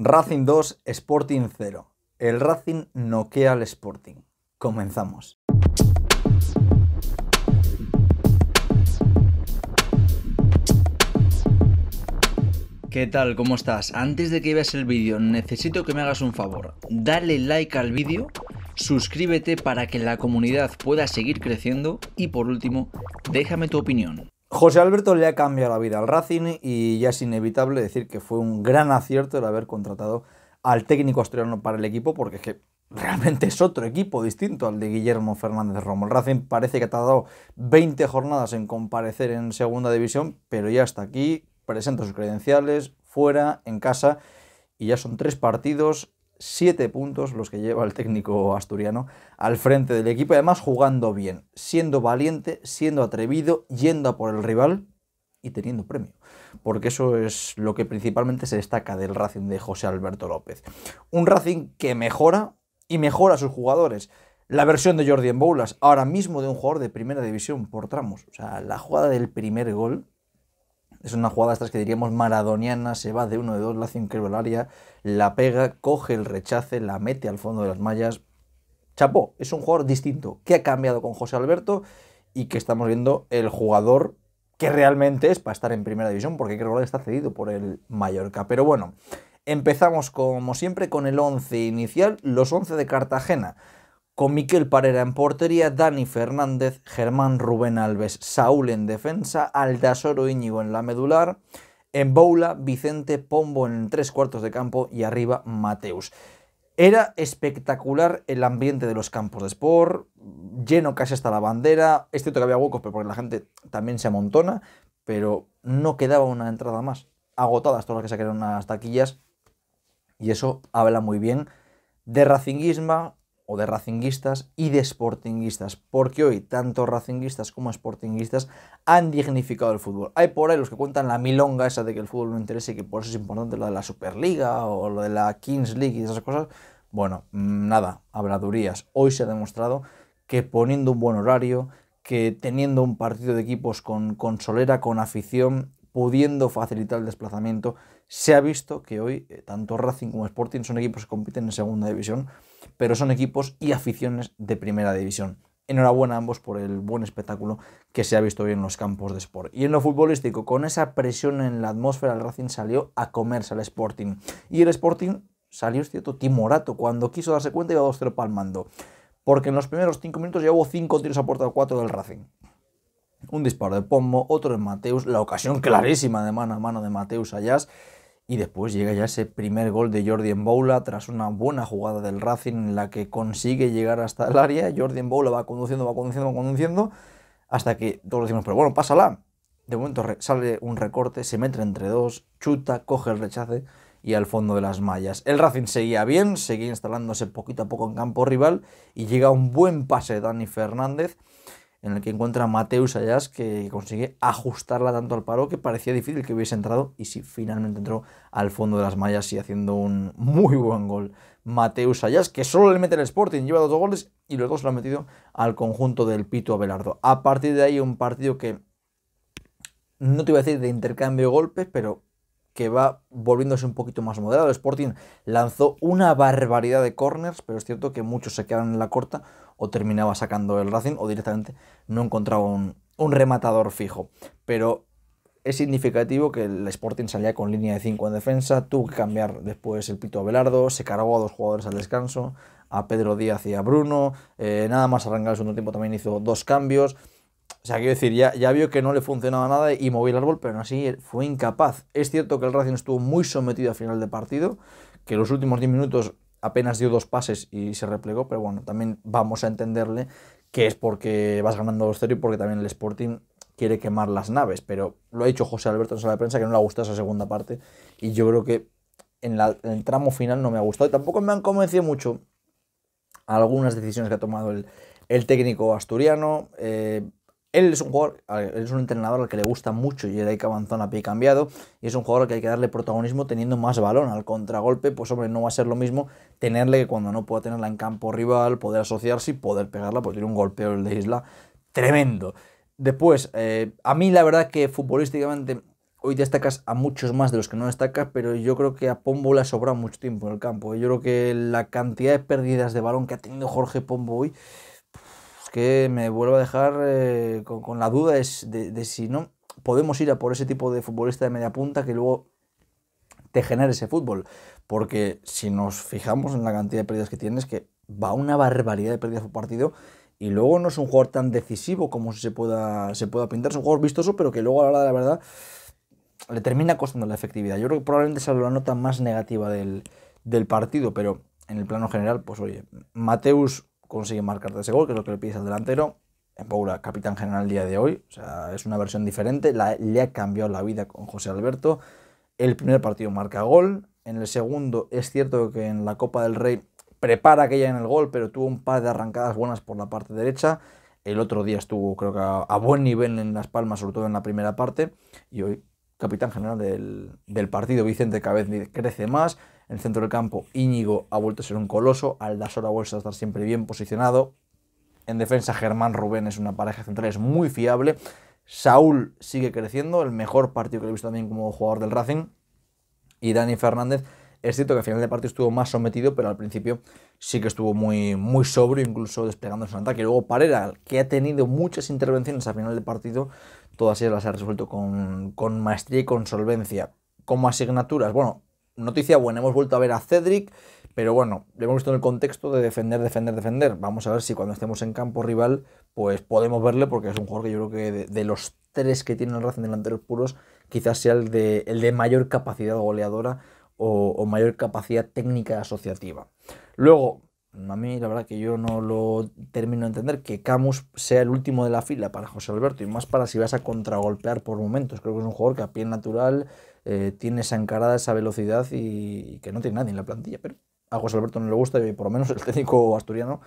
Racing 2, Sporting 0. El Racing noquea al Sporting. Comenzamos. ¿Qué tal? ¿Cómo estás? Antes de que veas el vídeo, necesito que me hagas un favor. Dale like al vídeo, suscríbete para que la comunidad pueda seguir creciendo y por último, déjame tu opinión. José Alberto le ha cambiado la vida al Racing y ya es inevitable decir que fue un gran acierto el haber contratado al técnico australiano para el equipo porque es que realmente es otro equipo distinto al de Guillermo Fernández Romo. El Racing parece que ha tardado 20 jornadas en comparecer en segunda división, pero ya está aquí, presenta sus credenciales, fuera, en casa, y ya son tres partidos Siete puntos los que lleva el técnico asturiano al frente del equipo, además jugando bien, siendo valiente, siendo atrevido, yendo a por el rival y teniendo premio, porque eso es lo que principalmente se destaca del Racing de José Alberto López. Un Racing que mejora y mejora a sus jugadores. La versión de Jordi Boulas, ahora mismo de un jugador de primera división por tramos, o sea, la jugada del primer gol es una jugada estas que diríamos maradoniana, se va de uno de dos, la hace increíble al área, la pega, coge el rechace, la mete al fondo de las mallas. Chapó, es un jugador distinto, que ha cambiado con José Alberto y que estamos viendo el jugador que realmente es para estar en primera división, porque creo que está cedido por el Mallorca. Pero bueno, empezamos como siempre con el 11 inicial, los 11 de Cartagena con Miquel Parera en portería, Dani Fernández, Germán Rubén Alves, Saúl en defensa, Aldasoro Íñigo en la medular, en Boula, Vicente Pombo en tres cuartos de campo y arriba Mateus. Era espectacular el ambiente de los campos de sport, lleno casi hasta la bandera. Es cierto que había huecos, pero porque la gente también se amontona, pero no quedaba una entrada más. Agotadas todas las que se quedaron las taquillas, y eso habla muy bien de racinguismo, o de racinguistas y de sportinguistas, porque hoy tanto racinguistas como sportinguistas han dignificado el fútbol. Hay por ahí los que cuentan la milonga esa de que el fútbol no interese y que por eso es importante lo de la Superliga o lo de la Kings League y esas cosas. Bueno, mm, nada, habladurías. Hoy se ha demostrado que poniendo un buen horario, que teniendo un partido de equipos con, con solera, con afición, pudiendo facilitar el desplazamiento. Se ha visto que hoy eh, tanto Racing como Sporting son equipos que compiten en segunda división, pero son equipos y aficiones de primera división. Enhorabuena a ambos por el buen espectáculo que se ha visto hoy en los campos de sport. Y en lo futbolístico, con esa presión en la atmósfera, el Racing salió a comerse al Sporting. Y el Sporting salió, es cierto, timorato. Cuando quiso darse cuenta, y iba 2-0 palmando. Porque en los primeros 5 minutos ya hubo 5 tiros a puerta 4 del Racing un disparo de Pombo, otro de Mateus, la ocasión clarísima de mano a mano de Mateus Ayas. Y después llega ya ese primer gol de Jordi Boula tras una buena jugada del Racing en la que consigue llegar hasta el área. Jordi Boula va conduciendo, va conduciendo, va conduciendo, hasta que todos decimos, pero bueno, pásala. De momento sale un recorte, se mete entre dos, chuta, coge el rechace y al fondo de las mallas. El Racing seguía bien, seguía instalándose poquito a poco en campo rival y llega un buen pase de Dani Fernández en el que encuentra Mateus Ayas, que consigue ajustarla tanto al paro que parecía difícil que hubiese entrado y si finalmente entró al fondo de las mallas y haciendo un muy buen gol. Mateus Ayas, que solo le mete el Sporting, lleva dos goles y luego se lo ha metido al conjunto del Pito Abelardo. A partir de ahí, un partido que no te iba a decir de intercambio de golpes, pero que va volviéndose un poquito más moderado. El Sporting lanzó una barbaridad de corners, pero es cierto que muchos se quedaron en la corta o terminaba sacando el Racing o directamente no encontraba un, rematador fijo. Pero es significativo que el Sporting salía con línea de 5 en defensa, tuvo que cambiar después el pito a se cargó a dos jugadores al descanso, a Pedro Díaz y a Bruno, eh, nada más arrancar el segundo tiempo también hizo dos cambios. O sea, quiero decir, ya, ya vio que no le funcionaba nada y movió el árbol, pero así fue incapaz. Es cierto que el Racing estuvo muy sometido a final de partido, que los últimos 10 minutos apenas dio dos pases y se replegó, pero bueno, también vamos a entenderle que es porque vas ganando 2-0 y porque también el Sporting quiere quemar las naves, pero lo ha dicho José Alberto en sala de prensa que no le ha gustado esa segunda parte y yo creo que en, el tramo final no me ha gustado y tampoco me han convencido mucho algunas decisiones que ha tomado el, técnico asturiano. Eh, él es un jugador, es un entrenador al que le gusta mucho y que avanzar a pie cambiado y es un jugador al que hay que darle protagonismo teniendo más balón al contragolpe, pues hombre, no va a ser lo mismo tenerle que cuando no pueda tenerla en campo rival, poder asociarse y poder pegarla, porque tiene un golpeo el de Isla tremendo. Después, eh, a mí la verdad que futbolísticamente hoy destacas a muchos más de los que no destacas, pero yo creo que a Pombo le ha sobrado mucho tiempo en el campo. Yo creo que la cantidad de pérdidas de balón que ha tenido Jorge Pombo hoy que me vuelvo a dejar eh, con, la duda de, de, si no podemos ir a por ese tipo de futbolista de media punta que luego te genere ese fútbol. Porque si nos fijamos en la cantidad de pérdidas que tienes, que va una barbaridad de pérdidas por partido y luego no es un jugador tan decisivo como se pueda, se pueda pintar. Es un jugador vistoso, pero que luego a la hora de la verdad le termina costando la efectividad. Yo creo que probablemente sea la nota más negativa del, del partido, pero en el plano general, pues oye, Mateus consigue marcar ese gol, que es lo que le pide al delantero. En Paula, capitán general el día de hoy, o sea, es una versión diferente, le ha cambiado la vida con José Alberto. El primer partido marca gol, en el segundo es cierto que en la Copa del Rey prepara aquella en el gol, pero tuvo un par de arrancadas buenas por la parte derecha. El otro día estuvo, creo que a buen nivel en Las Palmas, sobre todo en la primera parte, y hoy capitán general del, partido, Vicente Cabez crece más. En el centro del campo, Íñigo ha vuelto a ser un coloso. ha vuelto a estar siempre bien posicionado. En defensa, Germán Rubén es una pareja central, es muy fiable. Saúl sigue creciendo, el mejor partido que he visto también como jugador del Racing. Y Dani Fernández es cierto que al final de partido estuvo más sometido, pero al principio sí que estuvo muy, muy sobrio, incluso desplegando su ataque. Luego Parera, que ha tenido muchas intervenciones al final de partido, todas ellas las ha resuelto con, con maestría y con solvencia. Como asignaturas, bueno, noticia buena, hemos vuelto a ver a Cedric, pero bueno, lo hemos visto en el contexto de defender, defender, defender. Vamos a ver si cuando estemos en campo rival, pues podemos verle, porque es un jugador que yo creo que de, los tres que tienen el Racing delanteros puros, quizás sea el de, el de mayor capacidad goleadora o, mayor capacidad técnica asociativa. Luego, a mí la verdad que yo no lo termino de entender, que Camus sea el último de la fila para José Alberto y más para si vas a contragolpear por momentos. Creo que es un jugador que a pie natural eh, tiene esa encarada, esa velocidad y, que no tiene nadie en la plantilla. Pero a José Alberto no le gusta y por lo menos el técnico asturiano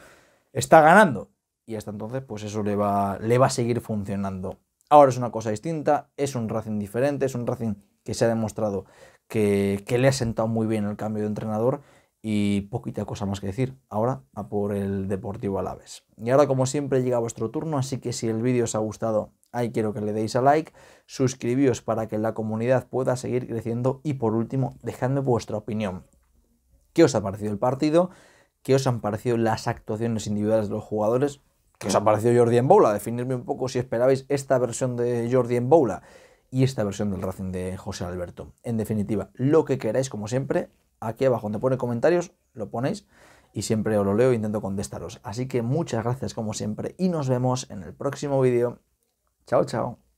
está ganando. Y hasta entonces pues eso le va, le va a seguir funcionando. Ahora es una cosa distinta, es un Racing diferente, es un Racing que se ha demostrado que, le ha sentado muy bien el cambio de entrenador y poquita cosa más que decir. Ahora a por el Deportivo Alaves. Y ahora como siempre llega vuestro turno, así que si el vídeo os ha gustado, ahí quiero que le deis a like, suscribíos para que la comunidad pueda seguir creciendo y por último, dejadme vuestra opinión. ¿Qué os ha parecido el partido? ¿Qué os han parecido las actuaciones individuales de los jugadores? ¿Qué os ha parecido Jordi Boula? Definidme un poco si esperabais esta versión de Jordi Boula y esta versión del Racing de José Alberto. En definitiva, lo que queráis, como siempre, aquí abajo donde pone comentarios, lo ponéis y siempre os lo leo e intento contestaros. Así que muchas gracias como siempre y nos vemos en el próximo vídeo. Chao, chao.